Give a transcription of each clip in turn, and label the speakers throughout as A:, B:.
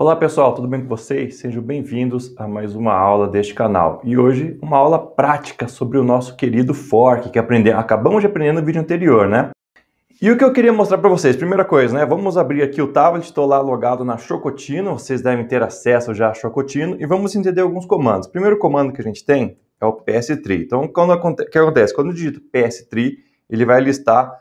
A: Olá pessoal, tudo bem com vocês? Sejam bem-vindos a mais uma aula deste canal. E hoje uma aula prática sobre o nosso querido fork que aprender, acabamos de aprender no vídeo anterior, né? E o que eu queria mostrar para vocês, primeira coisa, né? Vamos abrir aqui o tablet, estou lá logado na Chocotino, vocês devem ter acesso já a Chocotino e vamos entender alguns comandos. primeiro comando que a gente tem é o PS3. Então, quando o que acontece? Quando eu digito PS3, ele vai listar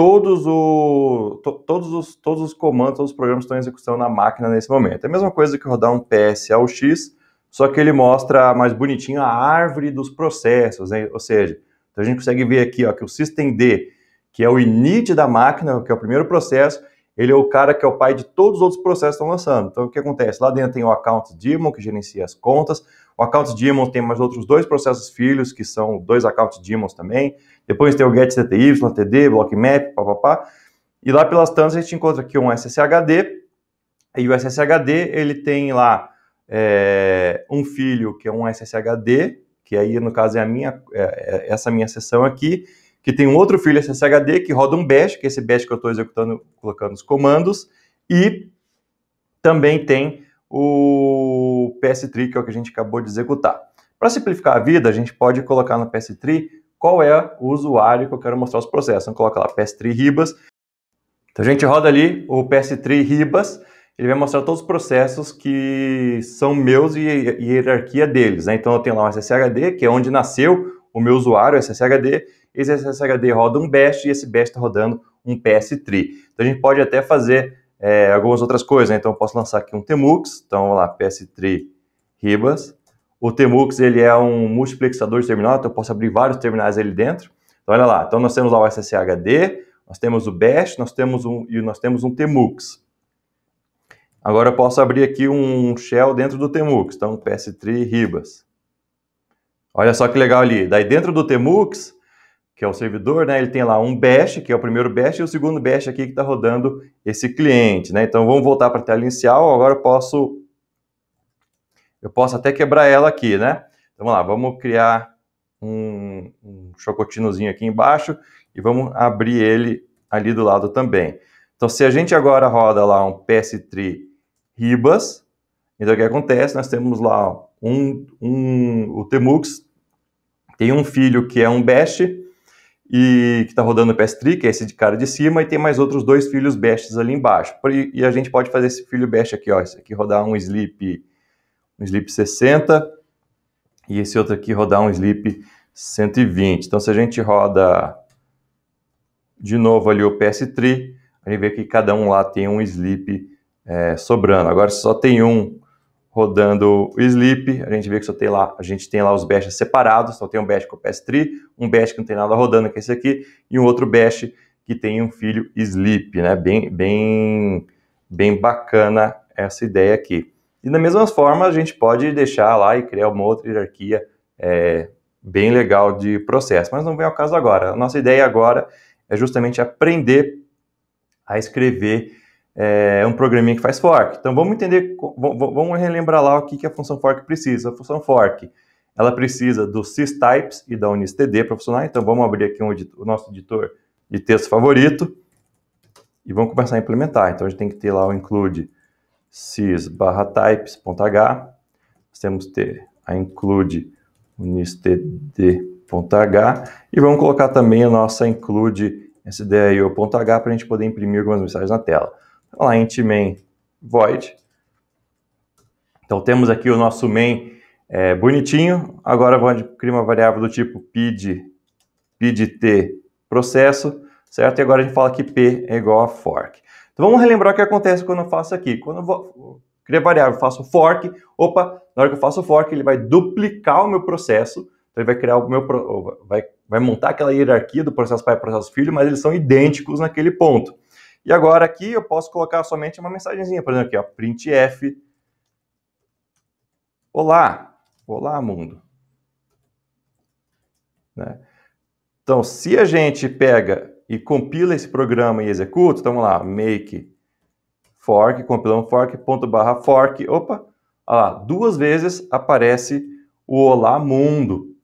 A: todos, o, to, todos, os, todos os comandos, todos os programas estão em execução na máquina nesse momento. É a mesma coisa que rodar um PS ao X, só que ele mostra mais bonitinho a árvore dos processos, ou seja, então a gente consegue ver aqui ó, que o systemd, que é o init da máquina, que é o primeiro processo, ele é o cara que é o pai de todos os outros processos que estão lançando. Então, o que acontece? Lá dentro tem o account demo que gerencia as contas, o Account Demons tem mais outros dois processos filhos, que são dois Account Demons também. Depois tem o Get CTY, TD, BlockMap, papapá. E lá pelas tantas a gente encontra aqui um SSHD, e o SSHD ele tem lá é, um filho que é um SSHD, que aí no caso é a minha, é, é essa minha sessão aqui, que tem um outro filho SSHD que roda um bash, que é esse bash que eu estou executando, colocando os comandos, e também tem o PS3, que é o que a gente acabou de executar. Para simplificar a vida, a gente pode colocar no PS3 qual é o usuário que eu quero mostrar os processos. Então, coloca lá PS3 Ribas. Então, a gente roda ali o PS3 Ribas, ele vai mostrar todos os processos que são meus e, e hierarquia deles. Né? Então, eu tenho lá um SSHD, que é onde nasceu o meu usuário, o SSHD. Esse SSHD roda um bash e esse bash está rodando um PS3. Então, a gente pode até fazer é, algumas outras coisas. Né? Então, eu posso lançar aqui um Temux. Então, vamos lá, PS3 Ribas. O Temux, ele é um multiplexador de terminal, então eu posso abrir vários terminais ali dentro. Então, olha lá. Então, nós temos lá o SSHD, nós temos o Bash, nós temos um, e nós temos um Temux. Agora eu posso abrir aqui um shell dentro do Temux, então PS3 Ribas. Olha só que legal ali. Daí dentro do Temux, que é o servidor, né? Ele tem lá um bash, que é o primeiro bash, e o segundo bash aqui que está rodando esse cliente, né? Então vamos voltar para a tela inicial. Agora eu posso, eu posso até quebrar ela aqui, né? Então vamos lá, vamos criar um, um chocotinozinho aqui embaixo e vamos abrir ele ali do lado também. Então se a gente agora roda lá um PS3 Ribas, então o que acontece? Nós temos lá um, um o Temux tem um filho que é um bash e que está rodando o PS3, que é esse de cara de cima, e tem mais outros dois filhos bestes ali embaixo. E, a gente pode fazer esse filho best aqui, ó, esse aqui rodar um sleep, um sleep 60 e esse outro aqui rodar um sleep 120. Então se a gente roda de novo ali o PS3, a gente vê que cada um lá tem um sleep é, sobrando. Agora se só tem um rodando o sleep, a gente vê que só tem lá, a gente tem lá os bashes separados, só tem um bash com PS3 um bash que não tem nada rodando, que é esse aqui, e um outro bash que tem um filho sleep, né? Bem, bem, bem bacana essa ideia aqui. E da mesma forma, a gente pode deixar lá e criar uma outra hierarquia é, bem legal de processo, mas não vem ao caso agora. A nossa ideia agora é justamente aprender a escrever é um programinha que faz fork. Então vamos entender, vamos relembrar lá o que, a função fork precisa. A função fork, ela precisa do systypes e da unistd para funcionar. Então vamos abrir aqui um o nosso editor de texto favorito e vamos começar a implementar. Então a gente tem que ter lá o include sys barra types.h, temos que ter a include unistd.h e vamos colocar também a nossa include sdio.h para a gente poder imprimir algumas mensagens na tela lá int main void. Então temos aqui o nosso main é, bonitinho. Agora vamos criar uma variável do tipo pid, pid processo, certo? E agora a gente fala que p é igual a fork. Então vamos relembrar o que acontece quando eu faço aqui. Quando eu vou criar variável, faço fork, opa, na hora que eu faço fork, ele vai duplicar o meu processo, então ele vai criar o meu, vai, vai montar aquela hierarquia do processo pai e processo filho, mas eles são idênticos naquele ponto. E agora aqui eu posso colocar somente uma mensagenzinha, por exemplo, aqui, ó, printf Olá, olá mundo. Né? Então, se a gente pega e compila esse programa e executa, então vamos lá, make fork, compilamos fork, ponto barra fork, opa, lá, duas vezes aparece o olá mundo.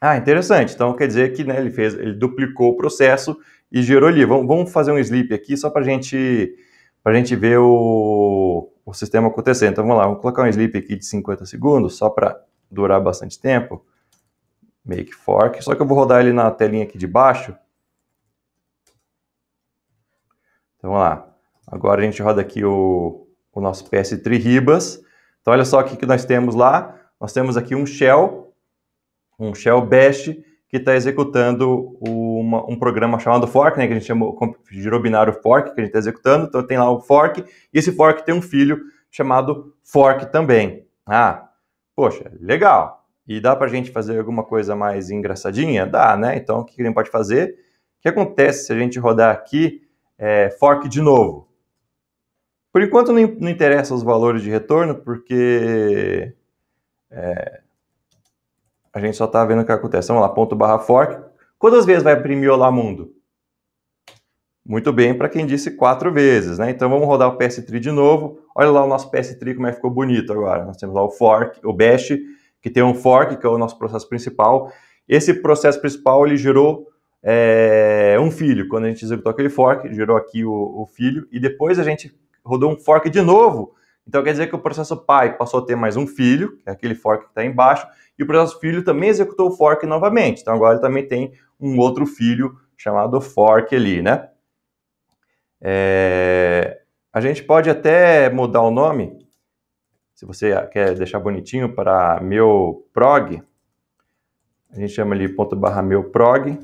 A: Ah, interessante. Então quer dizer que né, ele fez, ele duplicou o processo e Geroli, vamos, vamos fazer um sleep aqui só para gente, a gente ver o, o sistema acontecer. Então vamos lá, vamos colocar um sleep aqui de 50 segundos, só para durar bastante tempo. Make fork, só que eu vou rodar ele na telinha aqui de baixo. Então vamos lá, agora a gente roda aqui o, o nosso PS3 Ribas. Então olha só o que, que nós temos lá, nós temos aqui um shell, um shell bash, que está executando uma, um programa chamado fork, né, que a gente chamou, binário fork, que a gente está executando, então tem lá o fork, e esse fork tem um filho chamado fork também. Ah, poxa, legal. E dá para a gente fazer alguma coisa mais engraçadinha? Dá, né? Então, o que a gente pode fazer? O que acontece se a gente rodar aqui é, fork de novo? Por enquanto, não, não interessa os valores de retorno, porque... É, a gente só está vendo o que acontece. Vamos lá, ponto barra fork. Quantas vezes vai imprimir Olá Mundo? Muito bem, para quem disse quatro vezes, né? Então vamos rodar o PS3 de novo. Olha lá o nosso PS3 como é que ficou bonito agora. Nós temos lá o fork, o bash, que tem um fork, que é o nosso processo principal. Esse processo principal, ele gerou é, um filho. Quando a gente executou aquele fork, gerou aqui o, o filho. E depois a gente rodou um fork de novo, então quer dizer que o processo pai passou a ter mais um filho, que é aquele fork que está embaixo, e o processo filho também executou o fork novamente. Então agora ele também tem um outro filho chamado fork ali, né? É... A gente pode até mudar o nome, se você quer deixar bonitinho para meu prog, a gente chama ali ponto barra meu prog.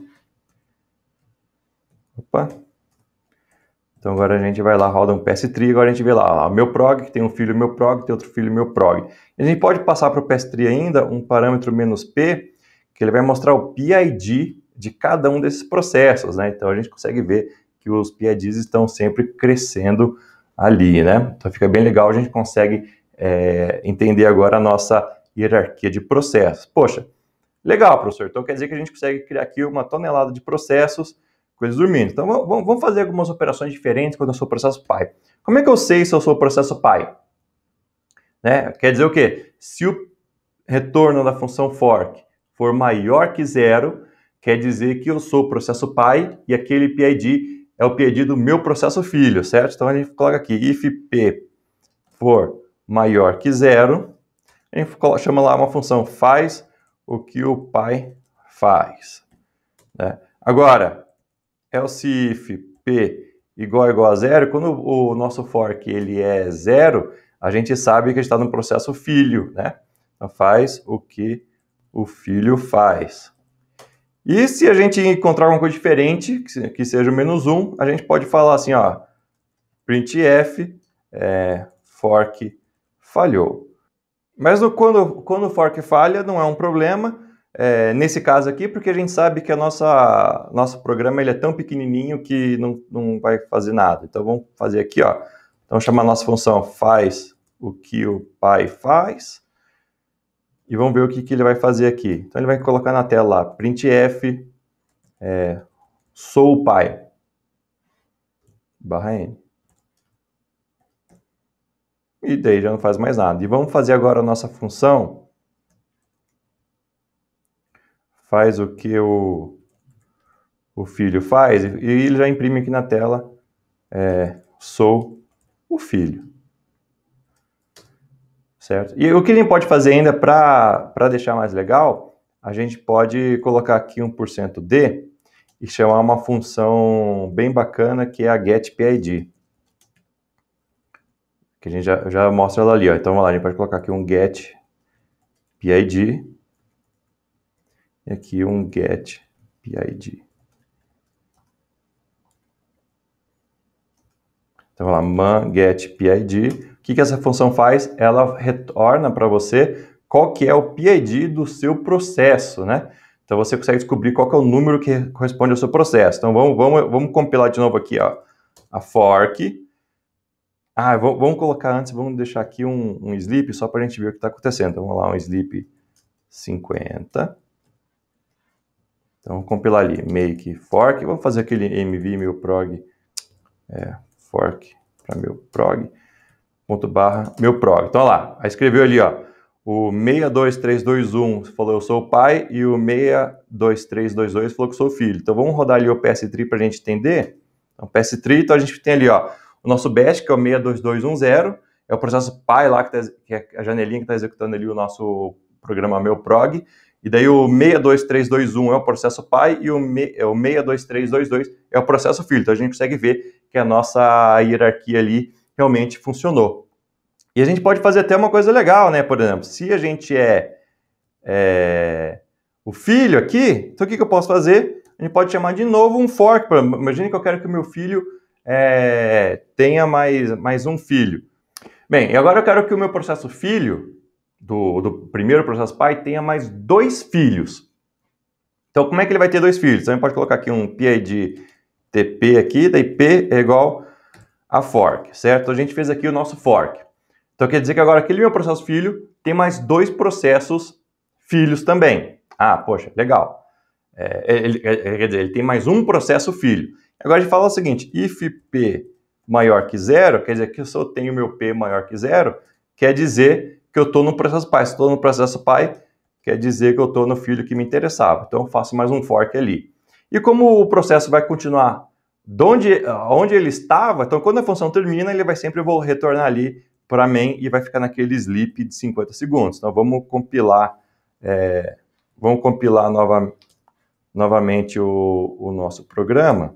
A: Opa, então agora a gente vai lá, roda um PS3, agora a gente vê lá, ó, meu prog, que tem um filho meu prog, tem outro filho meu prog. a gente pode passar para o PS3 ainda um parâmetro menos "-p", que ele vai mostrar o PID de cada um desses processos, né? Então a gente consegue ver que os PIDs estão sempre crescendo ali, né? Então fica bem legal, a gente consegue é, entender agora a nossa hierarquia de processos. Poxa, legal, professor. Então quer dizer que a gente consegue criar aqui uma tonelada de processos coisas dormindo. Então vamos, vamos fazer algumas operações diferentes quando eu sou processo pai. Como é que eu sei se eu sou processo pai? Né? Quer dizer o quê? Se o retorno da função fork for maior que zero, quer dizer que eu sou processo pai e aquele PID é o PID do meu processo filho, certo? Então a gente coloca aqui if p for maior que zero, a gente chama lá uma função faz o que o pai faz. Né? Agora, else if P igual igual a zero, quando o nosso fork ele é zero, a gente sabe que está no processo filho, né? Então faz o que o filho faz. E se a gente encontrar alguma coisa diferente, que seja o menos um, a gente pode falar assim, ó, printf, é, fork falhou. Mas no, quando, quando o fork falha, não é um problema, é, nesse caso aqui, porque a gente sabe que a nossa nosso programa ele é tão pequenininho que não, não vai fazer nada. Então vamos fazer aqui, ó. Então chamar a nossa função faz o que o pai faz e vamos ver o que, que ele vai fazer aqui. Então ele vai colocar na tela lá, printf é, sou o pai barra n. E daí já não faz mais nada. E vamos fazer agora a nossa função faz o que o, o filho faz, e ele já imprime aqui na tela, é, sou o filho. Certo? E o que a gente pode fazer ainda para deixar mais legal, a gente pode colocar aqui 1% de e chamar uma função bem bacana que é a getPID. Que a gente já, já mostra ela ali. Ó. Então, vamos lá, a gente pode colocar aqui um getPID e é aqui um get PID. Então, vamos lá, man get PID. O que, que essa função faz? Ela retorna para você qual que é o PID do seu processo, né? Então, você consegue descobrir qual é o número que corresponde ao seu processo. Então, vamos, vamos, vamos compilar de novo aqui, ó, a fork. Ah, vamos colocar antes, vamos deixar aqui um, um sleep só para a gente ver o que está acontecendo. Então, vamos lá, um sleep 50. Então, vou compilar ali, make fork, vou fazer aquele mv meu prog, é, fork para meu prog, ponto barra meu prog. Então, olha lá, escreveu ali, ó, o 62321 falou eu sou o pai e o 62322 falou que eu sou o filho. Então, vamos rodar ali o PS3 para a gente entender. Então, PS3, então a gente tem ali, ó, o nosso batch, que é o 62210, é o processo pai lá, que, tá, que é a janelinha que está executando ali o nosso programa meu prog, e daí o 62321 é o processo pai e o, 62322 é, é o processo filho. Então a gente consegue ver que a nossa hierarquia ali realmente funcionou. E a gente pode fazer até uma coisa legal, né? Por exemplo, se a gente é, é o filho aqui, então o que, que eu posso fazer? A gente pode chamar de novo um fork. Imagina imagine que eu quero que o meu filho é, tenha mais, mais um filho. Bem, e agora eu quero que o meu processo filho do, do primeiro processo pai tenha mais dois filhos. Então, como é que ele vai ter dois filhos? Você então, pode colocar aqui um PID TP aqui, daí P é igual a fork, certo? Então, a gente fez aqui o nosso fork. Então, quer dizer que agora aquele meu processo filho tem mais dois processos filhos também. Ah, poxa, legal. É, ele, é, é, quer dizer, ele tem mais um processo filho. Agora a gente fala o seguinte, if P maior que zero, quer dizer que se eu tenho meu P maior que zero, quer dizer que eu estou no processo pai. Se estou no processo pai, quer dizer que eu estou no filho que me interessava. Então eu faço mais um fork ali. E como o processo vai continuar onde, onde ele estava, então quando a função termina, ele vai sempre vou retornar ali para main e vai ficar naquele sleep de 50 segundos. Então vamos compilar, é, vamos compilar nova, novamente o, o, nosso programa.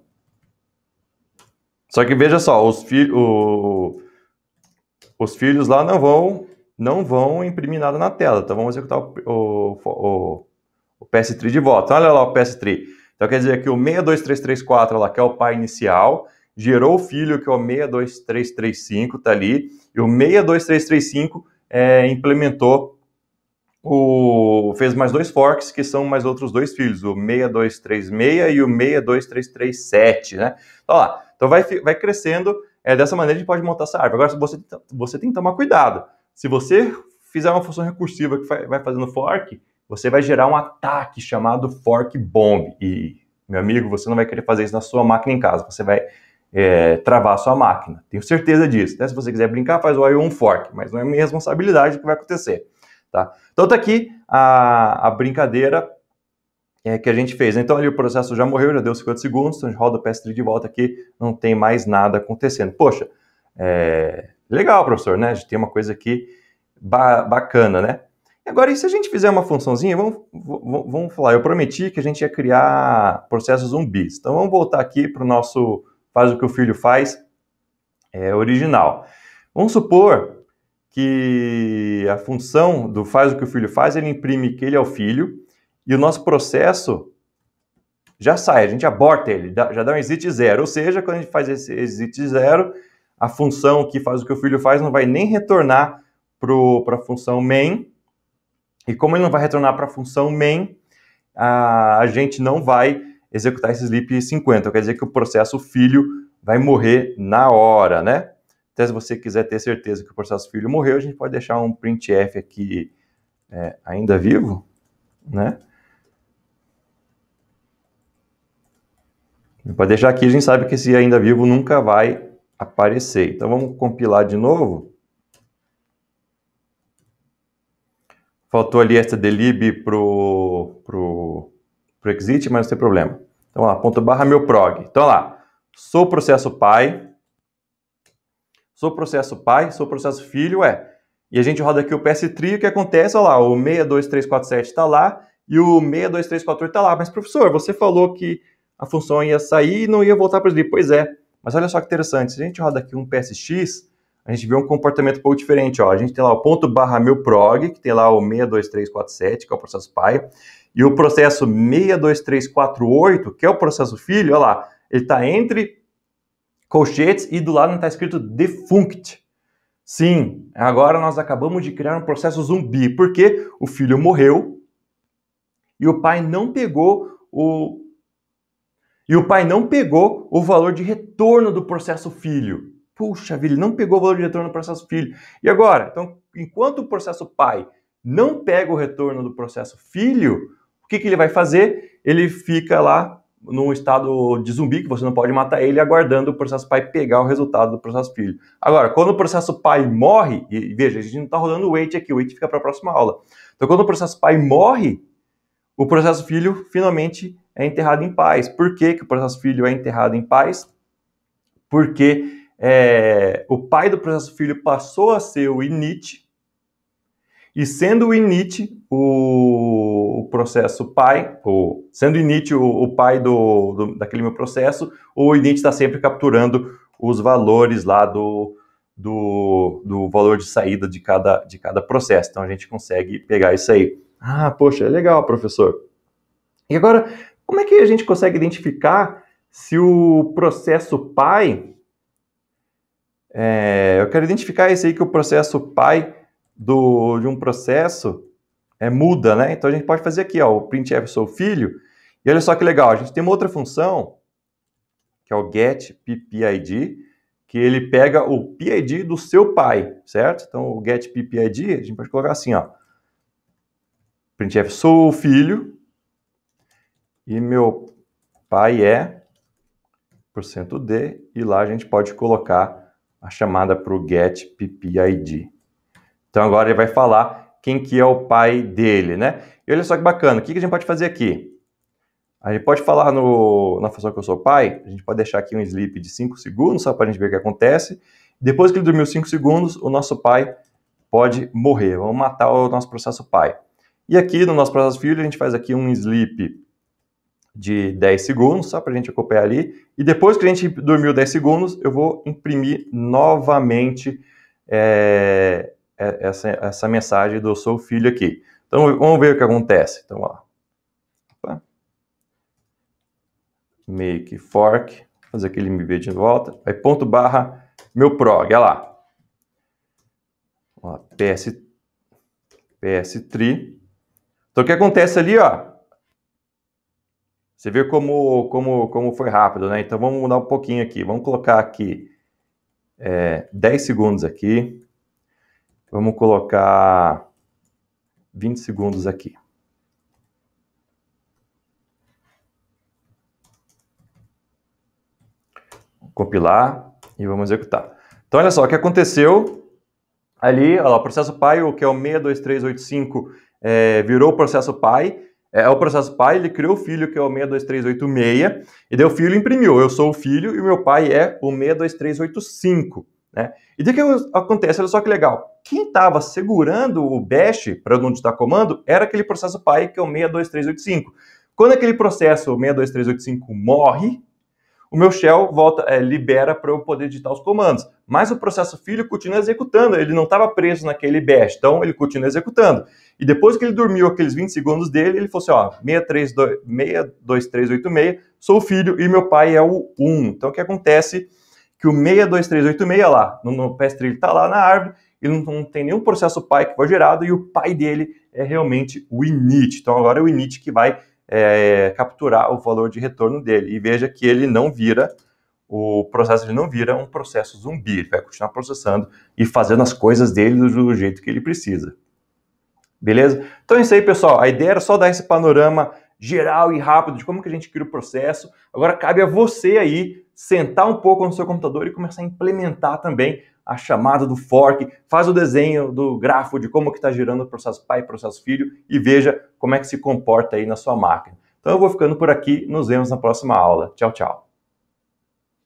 A: Só que veja só, os, fi, o, os filhos lá não vão não vão imprimir nada na tela, então vamos executar o, o, o, o PS3 de volta. Então, olha lá o PS3. Então quer dizer que o 62334, lá, que é o pai inicial, gerou o filho, que é o 62335, tá ali, e o 62335 é, implementou o. fez mais dois forks, que são mais outros dois filhos, o 6236 e o 62337, né? Então, lá, então vai, vai crescendo. É, dessa maneira a gente pode montar essa árvore. Agora você, você tem que tomar cuidado se você fizer uma função recursiva que vai fazendo fork, você vai gerar um ataque chamado fork bomb. E, meu amigo, você não vai querer fazer isso na sua máquina em casa. Você vai é, travar a sua máquina. Tenho certeza disso. Né? Se você quiser brincar, faz o I1 fork, mas não é minha responsabilidade que vai acontecer. Tá? Então tá aqui a, a brincadeira é, que a gente fez. Né? Então ali o processo já morreu, já deu 50 segundos, então a gente roda o PS3 de volta aqui, não tem mais nada acontecendo. Poxa, é, Legal, professor, né? A gente tem uma coisa aqui ba bacana, né? Agora, e se a gente fizer uma funçãozinha, vamos, vamos falar, eu prometi que a gente ia criar processos zumbis. Então, vamos voltar aqui para o nosso faz o que o filho faz é, original. Vamos supor que a função do faz o que o filho faz, ele imprime que ele é o filho, e o nosso processo já sai, a gente aborta ele, já dá um exit zero. Ou seja, quando a gente faz esse exit zero, a função que faz o que o filho faz não vai nem retornar para a função main. E como ele não vai retornar para a função main, a, a gente não vai executar esse sleep 50. Quer dizer que o processo filho vai morrer na hora, né? Até se você quiser ter certeza que o processo filho morreu, a gente pode deixar um printf aqui é, ainda vivo, né? Pode deixar aqui, a gente sabe que esse ainda vivo nunca vai aparecer. Então vamos compilar de novo. Faltou ali esta delib para pro, pro exit, mas não tem problema. Então lá, ponto barra meu prog. Então lá, sou processo pai, sou processo pai, sou processo filho, é. E a gente roda aqui o PS3, o que acontece? Olha lá, o 62347 está lá e o 62348 está lá. Mas professor, você falou que a função ia sair e não ia voltar para o Pois é, mas olha só que interessante, se a gente roda aqui um PSX, a gente vê um comportamento um pouco diferente. Ó. A gente tem lá o ponto barra meu prog, que tem lá o 62347, que é o processo pai, e o processo 62348, que é o processo filho, olha lá, ele está entre colchetes e do lado está escrito defunct. Sim, agora nós acabamos de criar um processo zumbi, porque o filho morreu e o pai não pegou o e o pai não pegou o valor de retorno do processo filho. Puxa vida, ele não pegou o valor de retorno do processo filho. E agora? Então, enquanto o processo pai não pega o retorno do processo filho, o que, que ele vai fazer? Ele fica lá num estado de zumbi, que você não pode matar ele, aguardando o processo pai pegar o resultado do processo filho. Agora, quando o processo pai morre, e veja, a gente não está rodando o wait aqui, o wait fica para a próxima aula. Então, quando o processo pai morre, o processo filho finalmente é enterrado em paz. Por que, que o processo filho é enterrado em paz? Porque é, o pai do processo filho passou a ser o INIT, e sendo o INIT o, o processo pai, ou sendo INIT o, o pai do, do, daquele meu processo, o INIT está sempre capturando os valores lá do, do, do valor de saída de cada, de cada processo. Então a gente consegue pegar isso aí. Ah, poxa, é legal, professor. E agora, como é que a gente consegue identificar se o processo pai. É, eu quero identificar esse aí que o processo pai do, de um processo é muda, né? Então a gente pode fazer aqui, ó, o printf sou filho. E olha só que legal, a gente tem uma outra função, que é o get PPID, que ele pega o PID do seu pai, certo? Então o get PPID, a gente pode colocar assim, ó. printf sou filho, e meu pai é cento %d, e lá a gente pode colocar a chamada para o get PPID. Então agora ele vai falar quem que é o pai dele, né? E olha só que bacana, o que, que a gente pode fazer aqui? A gente pode falar no, na função que eu sou pai, a gente pode deixar aqui um sleep de 5 segundos, só para a gente ver o que acontece. Depois que ele dormiu 5 segundos, o nosso pai pode morrer. Vamos matar o nosso processo pai. E aqui no nosso processo filho, a gente faz aqui um sleep de 10 segundos, só para a gente acompanhar ali. E depois que a gente dormiu 10 segundos, eu vou imprimir novamente é, é, essa, essa mensagem do Sou Filho aqui. Então, vamos ver o que acontece. Então, ó. Opa. Make fork. Fazer aquele MB de volta. Aí, ponto barra meu prog. Olha lá. Ó, PS, PS 3 Então, o que acontece ali, ó? Você vê como, como, como foi rápido, né? Então vamos mudar um pouquinho aqui. Vamos colocar aqui é, 10 segundos aqui. Vamos colocar 20 segundos aqui. Compilar e vamos executar. Então, olha só, o que aconteceu ali, olha lá, o processo PAI, o que é o 62385, é, virou o processo PAI, é, é o processo pai, ele criou o filho, que é o 62386, e daí o filho imprimiu, eu sou o filho e o meu pai é o 62385, né? E o que acontece, olha só que legal, quem estava segurando o bash para não digitar comando era aquele processo pai, que é o 62385. Quando aquele processo 62385 morre, o meu shell volta, é, libera para eu poder digitar os comandos. Mas o processo filho continua executando, ele não estava preso naquele bash, então ele continua executando. E depois que ele dormiu aqueles 20 segundos dele, ele falou assim: ó, 62386, sou o filho e meu pai é o 1. Então o que acontece? Que o 62386 lá, no, no pestre ele tá lá na árvore, ele não, não, tem nenhum processo pai que foi gerado e o pai dele é realmente o init. Então agora é o init que vai é, capturar o valor de retorno dele. E veja que ele não vira o processo ele não vira um processo zumbi, ele vai continuar processando e fazendo as coisas dele do jeito que ele precisa. Beleza? Então é isso aí, pessoal. A ideia era só dar esse panorama geral e rápido de como que a gente cria o processo. Agora cabe a você aí sentar um pouco no seu computador e começar a implementar também a chamada do fork, faz o desenho do grafo de como que está girando o processo pai e processo filho e veja como é que se comporta aí na sua máquina. Então eu vou ficando por aqui, nos vemos na próxima aula. Tchau, tchau.